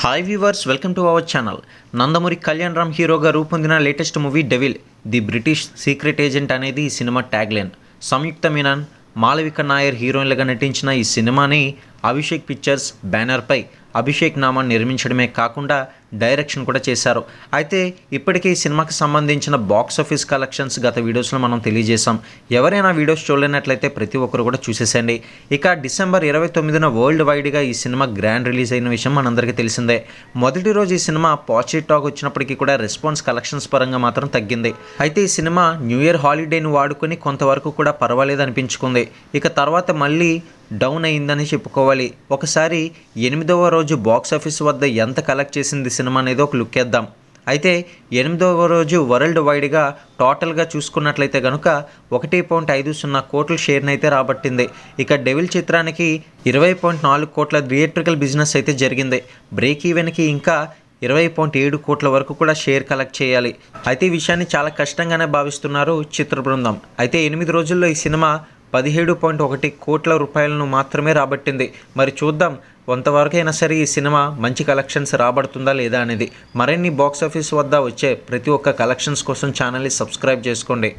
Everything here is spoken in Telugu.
hi viewers welcome to our channel Nandamuri Kalyan Ram హీరోగా రూపొందిన latest movie devil the British secret agent అనేది ఈ సినిమా ట్యాగ్లైన్ సంయుక్త మీనాన్ మాలవిక నాయర్ హీరోయిన్లుగా నటించిన ఈ సినిమాని అభిషేక్ పిక్చర్స్ బ్యానర్పై అభిషేక్ నామా నిర్మించడమే కాకుండా డైరెక్షన్ కూడా చేశారు అయితే ఇప్పటికే ఈ సినిమాకి సంబంధించిన బాక్స్ ఆఫీస్ కలెక్షన్స్ గత వీడియోస్లో మనం తెలియజేశాం ఎవరైనా వీడియోస్ చూడలేనట్లయితే ప్రతి ఒక్కరు కూడా చూసేసండి ఇక డిసెంబర్ ఇరవై తొమ్మిదిన వరల్డ్ వైడ్గా ఈ సినిమా గ్రాండ్ రిలీజ్ అయిన విషయం మనందరికీ తెలిసిందే మొదటి రోజు ఈ సినిమా పాజిటివ్ టాక్ వచ్చినప్పటికీ కూడా రెస్పాన్స్ కలెక్షన్స్ పరంగా మాత్రం తగ్గింది అయితే ఈ సినిమా న్యూ ఇయర్ హాలిడేని వాడుకొని కొంతవరకు కూడా పర్వాలేదు అనిపించుకుంది ఇక తర్వాత మళ్ళీ డౌన్ అయిందని చెప్పుకోవాలి ఒకసారి ఎనిమిదవ రోజు బాక్సాఫీస్ వద్ద ఎంత కలెక్ట్ చేసింది సినిమా అనేది ఒక లుక్ వేద్దాం అయితే ఎనిమిదవ రోజు వరల్డ్ వైడ్గా టోటల్గా చూసుకున్నట్లయితే కనుక ఒకటి పాయింట్ ఐదు సున్నా కోట్ల షేర్ని అయితే రాబట్టింది ఇక డెవిల్ చిత్రానికి ఇరవై పాయింట్ నాలుగు కోట్ల థియేట్రికల్ బిజినెస్ అయితే జరిగింది బ్రేక్ ఈవెన్కి ఇంకా ఇరవై పాయింట్ ఏడు కోట్ల వరకు కూడా షేర్ కలెక్ట్ చేయాలి అయితే ఈ విషయాన్ని చాలా కష్టంగానే భావిస్తున్నారు చిత్ర బృందం అయితే ఎనిమిది రోజుల్లో ఈ సినిమా పదిహేడు పాయింట్ ఒకటి కోట్ల రూపాయలను మాత్రమే రాబట్టింది మరి చూద్దాం కొంతవరకైనా సరే ఈ సినిమా మంచి కలెక్షన్స్ రాబడుతుందా లేదా అనేది మరిన్ని బాక్సాఫీస్ వద్ద వచ్చే ప్రతి ఒక్క కలెక్షన్స్ కోసం ఛానల్ని సబ్స్క్రైబ్ చేసుకోండి